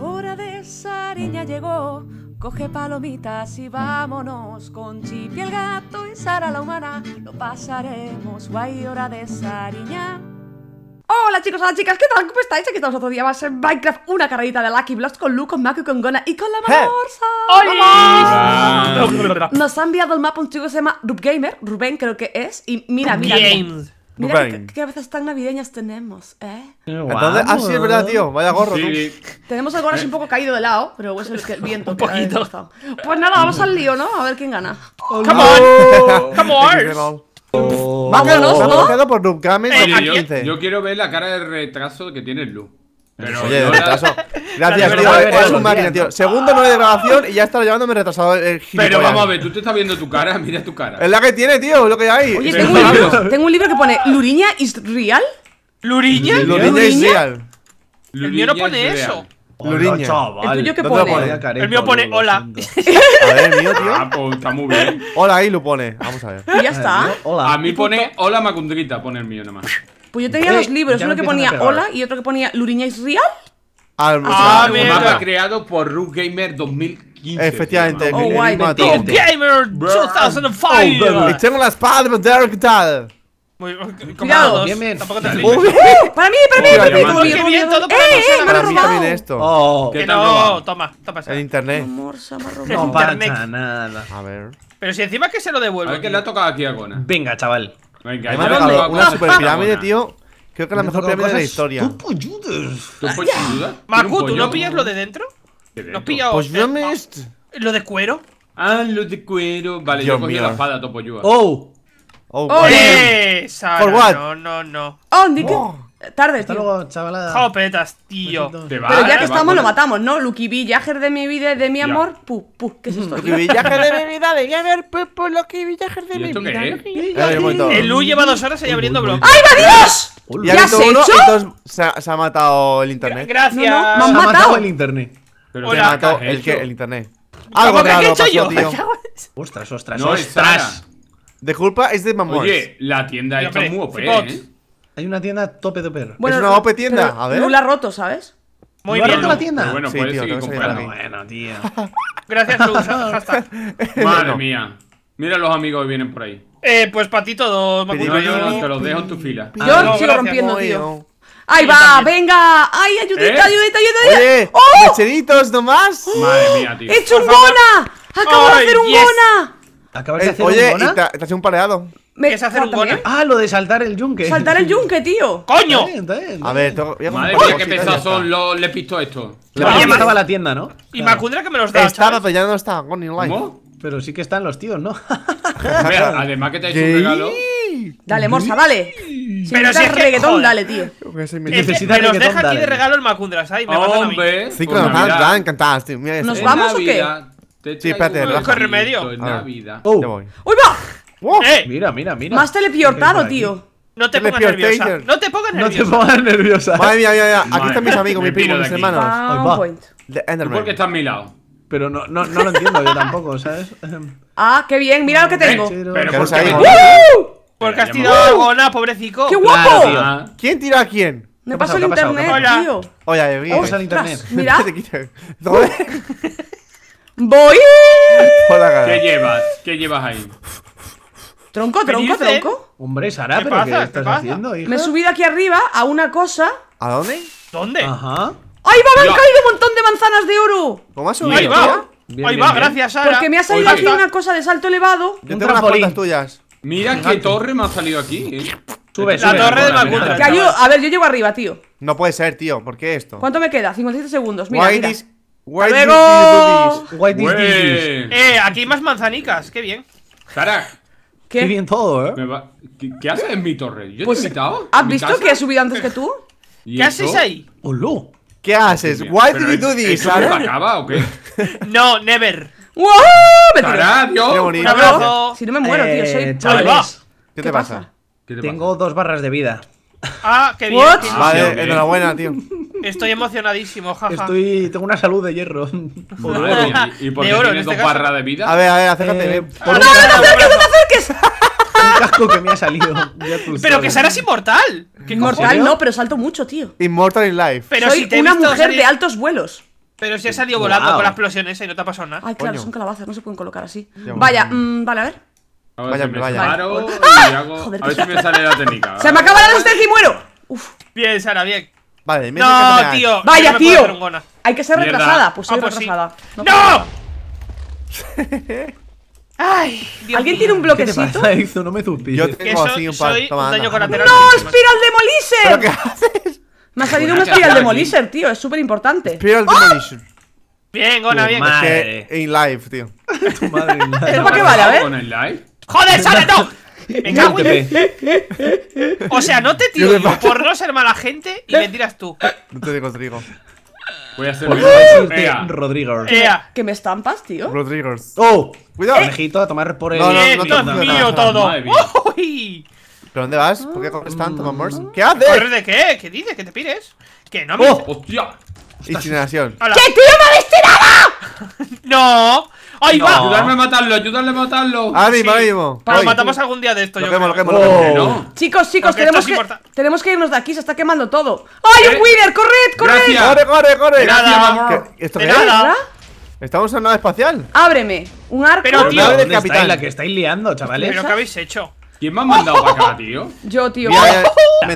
Hora de Sariña llegó, coge palomitas y vámonos con Chipi el gato y Sara la humana, lo pasaremos guay, hora de Sariña. Hola chicos, hola chicas, ¿qué tal? ¿Cómo estáis? Aquí estamos otro día más en Minecraft, una carrerita de Lucky Blocks con Luke, con y con Gona y con la Mamorsa. ¡Hola! Nos ha enviado el mapa un chico que se llama Rubgamer, Rubén creo que es, y mira, mira. Games. Mira qué cabezas tan navideñas tenemos, ¿eh? ah, es verdad, tío. Vaya gorro, tenemos el Gorge eh. un poco caído de lado, pero es el, el viento. un poquito. pues nada, vamos al lío, ¿no? A ver quién gana. Oh, ¡Come on! ¡Come on! Vamos. ¡Vámonos, no! ¿no? por Nubcamen eh, Oye, yo, yo, quiero ver la cara de retraso que tiene Lu. Pero Oye, no retraso. Gracias, tío. Eh, es un máquina, tío. Segundo 9 de grabación y ya está llevándome retrasado el gilipollas. Pero vamos a ver, tú te estás viendo tu cara, mira tu cara. Es la que tiene, tío, lo que hay. Oye, tengo un, libro, tengo un libro que pone Luriña is real. ¿Luriña? Luriña is real el mío no pone eso. Luriña. ¿El tuyo qué pone? El mío pone hola. a ver, el mío, tío. Ah, pues, está muy bien. Hola, ahí lo pone. Vamos a ver. ya está. Eh, hola. A mí pone hola macundrita, pone el mío nada más. Pues yo tenía eh, dos libros, uno que ponía hola y otro que ponía Luriña is real. Ah, ah, ah mapa creado por Rook Gamer 2015. Efectivamente, oh, guay, Gamer 2005. Echemos la espada de Derek tal. Muy, Cuidado, bien, bien. Tampoco te ¡Para mí, para mí, para mí! ¡Muy bien, bien, todo para ¡Eh, eh! ¡Me han robado! esto. Oh, que no, toma, toma. El internet. No pasa nada. A ver. Pero si encima que se lo devuelvo. A ver, que le ha tocado aquí a Kona. Venga, chaval. Venga, Me ha una super pirámide, tío. Creo que la mejor pirámide de la historia. ¡Tú polludas! ¿Tú polludas? Maku, ¿tú no pillas lo de dentro? ¿No has pillado? Pues yo me... Este. ¿Lo de cuero? Ah, lo de cuero. Vale, yo cogí la espada, Topoyua. ¡Oh! Oh, ¡Por Sara, No, no, no. Oh, qué? Oh. Tarde, Hasta luego, chavalada. Jopetas, tío. Pero ya que estamos, lo matamos, ¿no? Lucky Villager de mi vida, de mi amor. Pu, pu, ¿qué es esto? Lucky Villager de mi vida, de mi amor. Pu, pu, Lucky Villager de mi vida. Qué eh, el Lu lleva dos horas ahí abriendo bloques. ¡Ay, va Dios! ¿Ya, has hecho? se ha, matado el internet. Gracias. No, me han se matado. ha matado el internet. Pero Hola, se ha matado el, que, el internet. Algo ¿Qué he hecho Tío. ostras, ostras, ostras. De culpa es de mamón. Oye, la tienda está muy OP, ¿eh? Hay una tienda tope de perro. Bueno, es una OP tienda, a ver. Lula roto, ¿sabes? Muy bien. roto la tienda? Bueno, sí, tío, seguir comprando. Bueno, tío. Gracias, Luz. Madre mía. Mira los amigos que vienen por ahí. Eh, pues para ti todo. No, te los dejo en tu fila. Ah, yo sigo rompiendo, tío. ¡Ahí va! ¡Venga! ¡Ay, ayudita, ¿Eh? ayudita, ayudita! ¡Oh! ¡Mecheritos nomás! ¡Madre mía, tío! ¡He hecho un Gona! ¡Acabo de hacer un yes. Acabas eh, de hacer oye, un gona. te, te un pareado. Me... hacer un gona? Ah, lo de saltar el yunque. Saltar el yunque, tío. ¡Coño! A ver, tengo, voy a Madre mía, qué pesados son los le pisto esto. Le claro, mataba la tienda, ¿no? Y Macundra que me los da. Estaba, pero ya no está. online. ¿Cómo? Pero sí que están los tíos, ¿no? además que te ha hecho un regalo. Dale, Morsa, dale. Si pero si es reggaetón, dale, tío. Ese, me los deja aquí de regalo el Macundra. Sí, me matan a mí. Pues tío. sí, nos este. vamos o qué? sí, espérate, remedio? Oh. ¡Uy, va! ¡Oh! ¡Eh! Mira, mira, mira. Más tío. No te pongas nerviosa. No te pongas nerviosa. No te pongas nerviosa. Madre mía, Aquí están mis amigos, mis primos, mis hermanos. Ah, Porque está a mi lado. Pero no, no, no lo entiendo yo tampoco, ¿sabes? Ah, qué bien, mira lo que tengo. ¿por qué? has tirado a Gona, pobrecito? ¡Qué guapo! ¿Quién tira a quién? Me pasó el internet, tío. Oye, me pasa internet. Mira. ¡Voy! ¿Qué llevas? ¿Qué llevas ahí? Tronco, tronco, tronco. Hombre, Sara, ¿Qué ¿pero qué estás haciendo, Me he subido aquí arriba a una cosa. ¿A dónde? ¿Dónde? Ajá. ¡Ahí va! ¡Me han caído un montón de manzanas de oro! ¿Cómo has subido? ¡Ahí va! ¡Ahí va! Gracias, Sara. Porque me ha salido aquí una cosa de salto elevado. Yo tengo las puertas tuyas. Mira qué torre me ha salido aquí. Sube, la torre de Macundra. A ver, yo llego arriba, tío. No puede ser, tío. ¿Por qué esto? ¿Cuánto me queda? 57 segundos. Mira, Why did you do this? Why did you do this? Eh, aquí hay más manzanicas, qué bien. Tarak. ¿Qué? bien todo, ¿eh? ¿Qué, haces en mi torre? ¿Yo te he pues, ¿Has visto que he subido antes que tú? ¿Qué haces ahí? ¡Olo! ¿Qué haces? ¿Why did you do this? ¿Eso acaba o qué? no, never. ¡Woohoo! ¡Me tiro! ¡Qué bonito! Un Si no me muero, tío, soy. Eh, Chavales, ¿Qué, te pasa? Tengo dos barras de vida. Ah, qué bien. Vale, enhorabuena, tío. Estoy emocionadísimo, jaja. Estoy, tengo una salud de hierro. ¿Y, y por qué tienes este dos barras de vida? A ver, a ver, acércate. Eh, por ¡No, no, no te acerques, no te acerques! Un casco que me ha salido. pero que Sara es inmortal. Inmortal no, pero salto mucho, tío. Inmortal in life. Pero Soy una mujer de altos vuelos. Pero si has salido volando con la explosión esa y no te ha pasado nada. Ay, claro, son calabazas, no se pueden colocar así. vaya, mm, vale, a ver. vaya, vaya. a ver si me sale la técnica. Se me acaba la resistencia y muero. Uf. Bien, Sara, bien. Vale, me No, tío. Vaya, tío. Hay que ser retrasada. Pues ah, soy pues retrasada. No. Ay, ¿alguien tiene un bloquecito? de No Yo tengo así un par. ¡No! ¡Espiral de Me ha salido un espiral Demolisher, tío. Es súper importante. Espiral ¡Ah! Bien, Gona, bien. Madre. in live, tío. Tu madre para qué vale, a ver? ¡Joder, sale, todo! Me O sea, no te tiro por no ser mala gente y mentiras tú. No te digo, Rodrigo. Voy a hacer un Rodrigo. ¿Que me estampas, tío? Rodrigo. ¡Oh! Cuidado. Conejito eh, a tomar por el. No, eh, mío todo. ¡Uy! ¿Pero dónde vas? ¿Por qué corres tanto, ¿Qué haces? ¿Corres de qué? ¿Qué dices? ¿Qué te pides? Que no me. ¡Oh! ¡Hostia! Incineración. ¡Que tío me habéis tirado! ¡No! Ay va! a matarlo, ayúdame a matarlo. Ánimo, ánimo. Para, matamos algún día de esto. Lo yo quemo, oh. no. Chicos, chicos, tenemos que, tenemos que irnos de aquí. Se está quemando todo. ¡Ay, ¿Eh? un winner! ¡Corred, corred! ¡Corre, corre, corre! De nada. ¿Esto qué Estamos en una nave espacial. Ábreme. Un arco. Pero, tío, ¿dónde la que estáis liando, chavales. ¿Pero qué habéis hecho? ¿Quién me ha mandado para acá, tío? Yo, tío. Mira,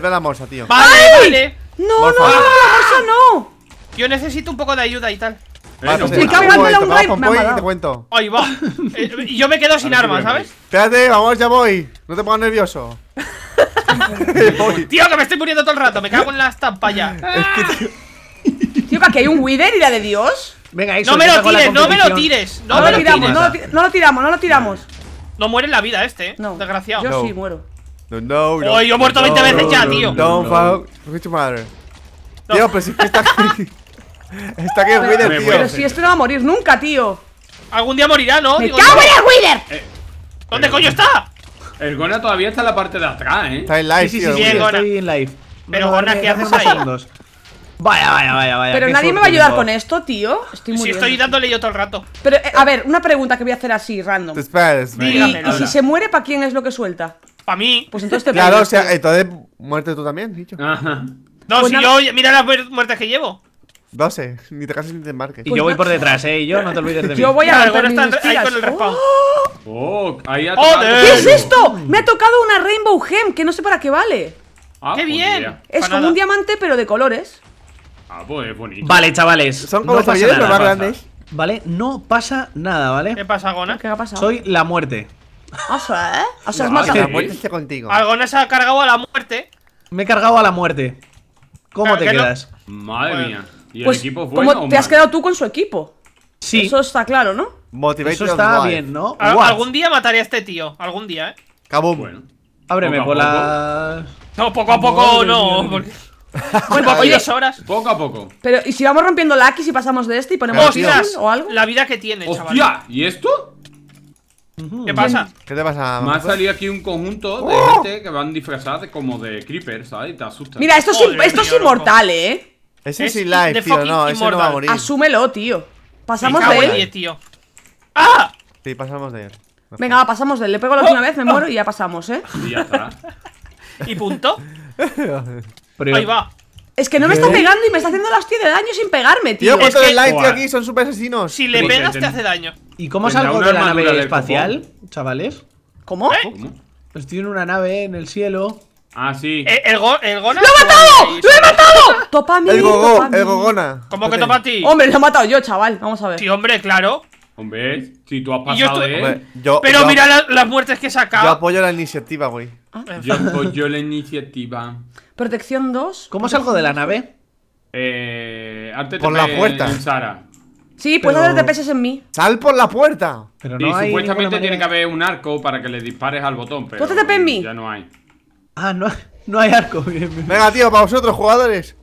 me la morsa, tío. Vale, vale. No, no, no, la morsa no. Yo necesito un poco de ayuda y tal va. Eh, y yo me quedo sin armas, ¿sabes? Espérate, vamos, ya voy. No te pongas nervioso. Tío, que me estoy muriendo todo el rato. Me cago en la estampa ya. Ah. Tío, que aquí hay un Wither, la de Dios. Venga, eso, No me lo tires, no me lo tires. No me lo tiramos, no lo, tiramos, no lo tiramos. No muere en la vida este, eh. Desgraciado. Yo sí muero. No, no, no. yo he muerto 20 veces ya, tío. No, no, Fuck. Tío, pero si es que está aquí. Está que Wither, tío. Pero si este no va a morir nunca, tío. Algún día morirá, ¿no? ¡Me el Wither! Eh, ¿Dónde coño está? El Gona todavía está en la parte de atrás, ¿eh? Está en live, sí, sí, sí, sí en live. Pero Gona, ¿qué haces ahí? Vaya, vaya, vaya, vaya. Pero nadie me va a ayudar con esto, tío. Estoy muy Si estoy dándole yo todo el rato. Pero, eh, a ver, una pregunta que voy a hacer así, random. Y, si se muere, ¿para quién es lo que suelta? Para mí. Pues entonces te Claro, o sea, entonces muerte tú también, dicho. Ajá. No, pues si yo, mira las muertes que llevo sé, ni te cases ni te embarques. Y yo voy pues por detrás, eh. Y yo no te olvides de mí. Yo voy a matar mis ahí con el ¡Oh! respawn. ¡Oh! Ahí ha ¡Oh! ¿Qué es esto? Me ha tocado una Rainbow Gem, que no sé para qué vale. Ah, ¡Qué pues bien! Es como un diamante, pero de colores. Ah, pues bonito. Vale, chavales. Son como no pasa más grandes. Vale, no pasa nada, ¿vale? ¿Qué pasa, Gona? ¿Qué ha pasado? Soy la muerte. Ah, sea, ¿eh? O sea, más más La muerte contigo. se ha cargado a la muerte. Me he cargado a la muerte. ¿Cómo te quedas? Madre mía. ¿Y pues, el equipo es bueno ¿Cómo te has quedado tú con su equipo? Sí. Eso está claro, ¿no? Motivation Eso está bien, ¿no? algún día mataría a este tío. Algún día, ¿eh? Cabo. Bueno. Ábreme poco No, poco a poco no. horas. Poco a poco. Pero, ¿y si vamos rompiendo la X y pasamos de este y ponemos o algo? La vida que tiene, Hostia, ¿y esto? ¿Qué pasa? ¿Qué te pasa? Me ha salido aquí un conjunto de ¡Oh! gente que van disfrazadas como de creepers, ¿sabes? Y te asustan. Mira, esto es, inmortal, ¿eh? Ese es Life, tío, no, ese no va a morir. Asúmelo, tío. Pasamos de él. tío. ¡Ah! Sí, pasamos de él. Venga, pasamos de él. Le pego la última vez, me muero y ya pasamos, ¿eh? Y ya está. ¿Y punto? Ahí va. Es que no me está pegando y me está haciendo la hostia de daño sin pegarme, tío. Yo puesto el light, tío, aquí son super asesinos. Si le pegas, te hace daño. ¿Y cómo salgo de la nave espacial, chavales? ¿Cómo? ¿Eh? Estoy pues en una nave en el cielo. Ah, sí. Eh, el, Gona. ¡Lo he matado! ¡Lo he matado! Topa a mí. El topa el gogona. ¿Cómo que topa a ti? Hombre, lo he matado yo, chaval. Vamos a ver. Sí, hombre, claro. Hombre, si tú has pasado, ¿eh? yo ¿eh? Pero mira las muertes que he sacado. Yo apoyo la iniciativa, güey. Ah. Yo apoyo la iniciativa. Protección 2. ¿Cómo salgo de la nave? Eh. Por la puerta. En Sara. Sí, puedes pero... hacer TPS en mí. ¡Sal por la puerta! Pero supuestamente tiene que haber un arco para que le dispares al botón, pero. TP en mí? Ya no hay. Ah, no, hay arco. Venga, tío, para vosotros, jugadores.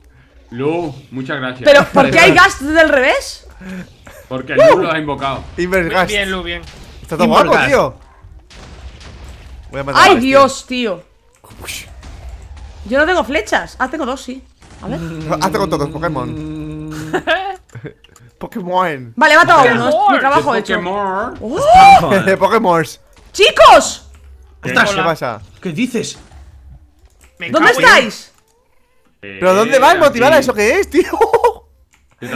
Lu, muchas gracias. ¿Pero por qué hay gas del revés? Porque ¡Uh! Lu lo ha invocado. Inverse gas. Bien, Lu, bien. Está todo arco tío. Voy a matar ¡Ay, Dios, tío! Yo no tengo flechas. Ah, tengo dos, sí. A ver. Hazte ah, con todos, Pokémon. Pokémon. Vale, mato a uno. Mi trabajo hecho. Pokémon. ¡Oh! Pokémon. ¡Chicos! ¿Qué? ¿Qué pasa? ¿Qué dices? ¿Dónde estáis? Eh, ¿Pero dónde vas, motivada? ¿Eso que es, tío?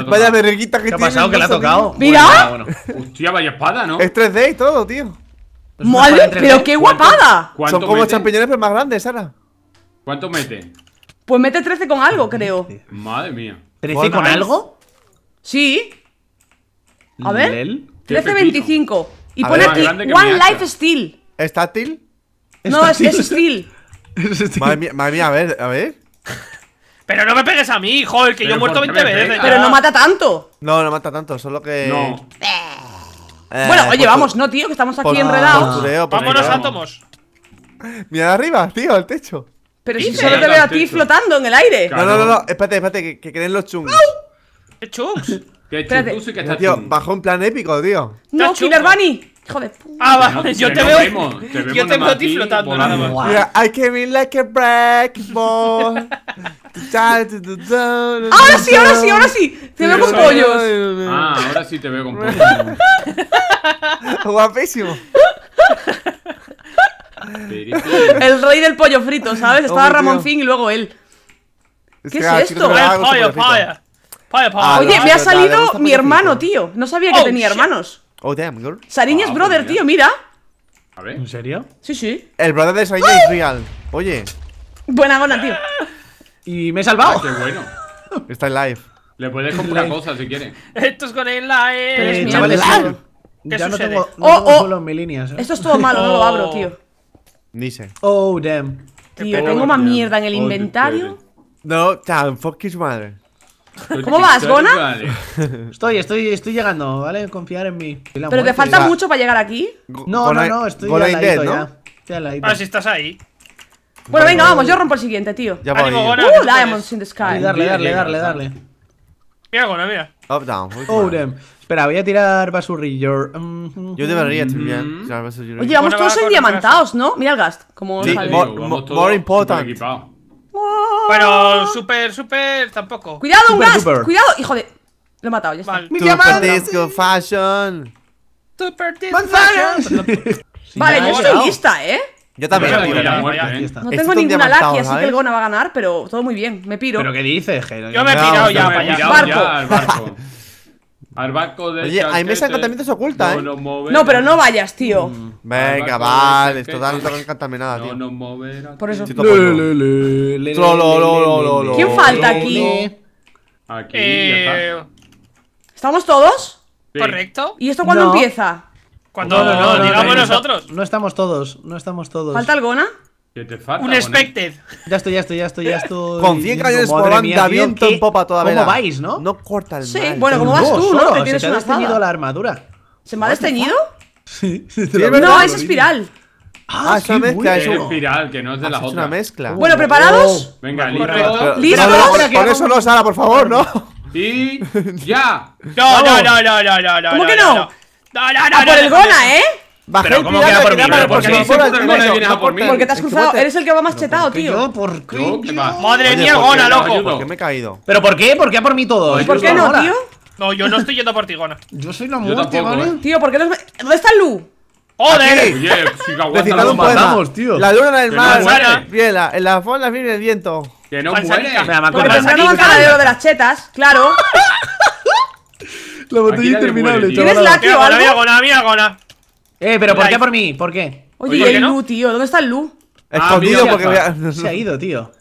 Vaya berriguita que ¿Qué ha pasado? ¿Que le ha tocado? ¡Mira! Hostia, vaya espada, ¿no? Es 3D y todo, tío. Pues ¡Madre! ¡Pero qué guapada! Son como champiñones, pero más grandes, Sara. ¿Cuánto mete? Pues mete 13 con algo, creo. Madre mía. ¿13 con algo? Sí. A ver. 13.25. Y pone aquí One Life Steel. ¿Está still No, es, es Steel madre, mía, a ver, a ver. Pero no me pegues a mí, hijo, el que yo he muerto 20 veces. Pero no mata tanto. No, no mata tanto, solo que. No. Eh, bueno, oye, pues vamos, no, tío, que estamos aquí enredados. Vámonos, átomos. Mira arriba, tío, al techo. Pero si solo te veo a ti flotando en el aire. No, no, no, espérate, espérate, que, que creen los chungos. ¡Qué chux! ¡Qué chux! que tío, bajó un plan épico, tío. ¡No, Killer Bunny! ¡Hijo de puta! Ah, yo te, veo. yo te veo a ti flotando. Nada más. I came in like a break ¡Ahora sí, ahora sí, ahora sí! Te veo con pollos. Ah, ahora sí te veo con pollos. Guapísimo. El rey del pollo frito, ¿sabes? Estaba Ramoncín y luego él. ¿Qué es ah, esto? El pollo, fire Ah, Oye, me ha salido mi hermano, tío. No sabía que oh, tenía hermanos. Oh, damn, girl. Sariña es ah, brother, tío, mira. A ver. ¿En serio? Sí, sí. El brother de Sariña es real. Oye. Buena gana, tío. Y me he salvado. Ah, qué bueno. Está en live. Le puedes comprar cosas si quieres. Esto es con el live. chavales, ya no tengo, solo oh, oh. en ¿eh? Esto es todo malo, no lo abro, tío. Dice. Oh, damn. Tío, tengo más mierda en el inventario. No, chao. fuck his madre. ¿Cómo vas, Gona? Estoy, estoy, estoy llegando, ¿vale? Confiar en mí. ¿Pero te falta mucho para llegar aquí? No, no, no, estoy al ladito ya. Ah, estoy si estás ahí. Bueno, venga, vamos, yo rompo el siguiente, tío. uh, Diamonds in the Sky. Dale, dale, dale dale. Mira, Gona, mira. Up, down. Oh, damn. Espera, voy a tirar basurrillo. Mm, yo debería también mm. Oye, vamos todos en diamantados, ¿no? Mira el gast. Como sí, more important. Bueno, ¡Oh! super, super, tampoco. Cuidado, un gas. Cuidado, hijo de. Lo he matado, ya está. Vale. Disco Fashion. Super Disco Fashion. vale, yo estoy lista, ¿eh? Yo también. No tengo ninguna laki, así que el Gona va a ganar, pero todo muy bien. Me piro. ¿Pero qué dices, Jero? Yo me he pirado ya, para al Barco. Al banco de Oye, hay mesa de encantamientos oculta, no ¿eh? No, pero no vayas, tío. Mm. venga, vale, esto da no encantaminada, tío. No nos no, Por eso. ¿Quién falta aquí? Aquí, eh, ¿Estamos todos? Correcto. ¿Y esto cuándo empieza? Cuando no, no, no, digamos nosotros. No estamos todos, no estamos todos. ¿Falta alguna? Un expected. Ya estoy, ya estoy, ya estoy, ya estoy. Con 100 cañones por banda, viento en popa todavía. ¿Cómo vais, no? No corta el Sí, bueno, ¿cómo vas tú, ¿no? Te tienes una la armadura. ¿Se me ha desteñido? Sí. No, es espiral. Ah, ah es una mezcla. Es espiral, que no es de la otra. una mezcla. Bueno, ¿preparados? Oh, Venga, listo. ¿Listo? Con eso no, Sara, por favor, no. Y... ¡Ya! No, no, no, no, no, no, ¿Cómo que no? No, no, no. Ah, por el Gona, ¿eh? pero ¿cómo queda por mí? Pero porque me por no por mí. Porque te has cruzado. Eres el que va más chetado, tío. Yo, ¿por qué? Madre mía, Gona, loco. ¿Por qué me he caído? ¿Pero por qué? ¿Por qué a por mí todo? por qué no, tío? No, yo no estoy yendo por ti, Gona. Yo soy la muerte, ¿vale? ¿eh? Tío, ¿por qué ¿Dónde está Lu? ¡Joder! Oye, si aguanta, nos matamos, tío. La luna del el mar, bien, en la fonda viene el viento. Que no pues muere. Porque tendrán un el de las chetas, claro. La botella interminable, tío. ¿Tienes la, tío? gona, agona, gona. Eh, pero ¿por qué por mí? ¿Por qué? Oye, el Lu, tío, ¿dónde está el Lu? Ah, Escondido porque me... Se ha ido, tío.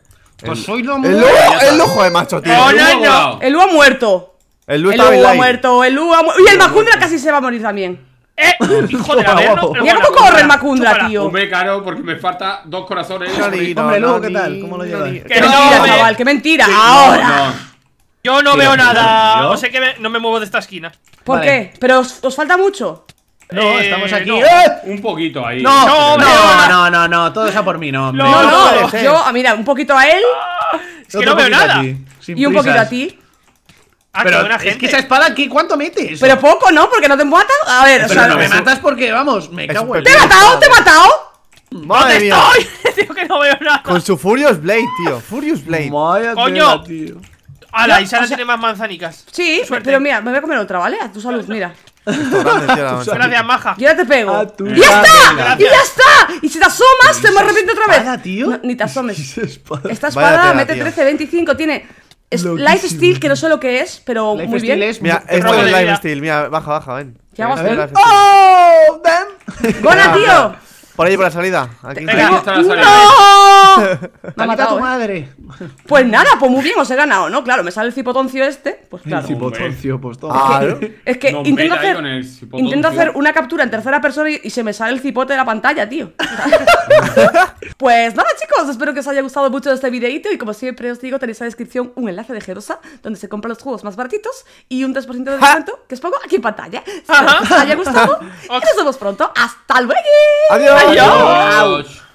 Pues soy lo el, Lu, el lujo de macho, tío. Oh, no, no, El Lu ha muerto. El Lu, el Lu ha muerto. El Lu ha muerto. Y el Macundra casi se va a morir también. ¡Eh! ¡Hijo de la Mira cómo corre el Macundra, tío. Me caro porque me falta dos corazones. Hombre, ¿qué tal? ¿Cómo lo llevas? ¡Qué mentira, chaval! ¡Qué mentira! ¡Ahora! Yo no veo nada. No sé que no me muevo de esta esquina. ¿Por qué? ¿Pero os falta mucho? No, estamos eh, aquí. ¡Eh! un poquito ahí. No, no, no, no, todo sea por mí, no. No, yo, ah, mira, un poquito a él. es que no veo nada. y un poquito a ti. Ah, pero es que esa espada aquí, ¿cuánto metes? Pero poco, ¿no? Porque no te mata. A ver, o sea, no me matas porque, vamos, me cago en. ¿Te he matado? ¿Te he matado? ¡Madre estoy! tío, que no veo nada. Con su Furious Blade, tío. Furious Blade. Coño. tío. Ala, tiene más manzanicas. Sí, Suerte. pero mira, me voy a comer otra, ¿vale? A tu salud, mira. Gracias, maja. ya te pego. ya ah, está! ¡Y ya está! Y si te asomas, te me arrepiento otra vez. Espada, tío? ni te asomes. Esta espada mete 13, 25, tiene. Es Life que no sé lo que es, pero muy bien. Es, mira, esto es Life mira, baja, baja, ven. ¿Qué ¡Oh! ¡Ven! tío! Por ahí, por la salida. Aquí. está la salida ha matado madre. Pues nada, pues muy bien, os he ganado, ¿no? Claro, me sale el cipotoncio este, pues claro. Pues el cipotoncio, pues todo. Es que intento, hacer, intento hacer una captura en tercera persona y, se me sale el cipote de la pantalla, tío. pues nada, chicos, espero que os haya gustado mucho este videito y como siempre os digo, tenéis en la descripción un enlace de Gerosa donde se compran los juegos más baratitos y un 3% de descuento que os pongo aquí en pantalla. Espero que os haya gustado y nos vemos pronto. ¡Hasta luego! ¡Adiós! ¡Adiós!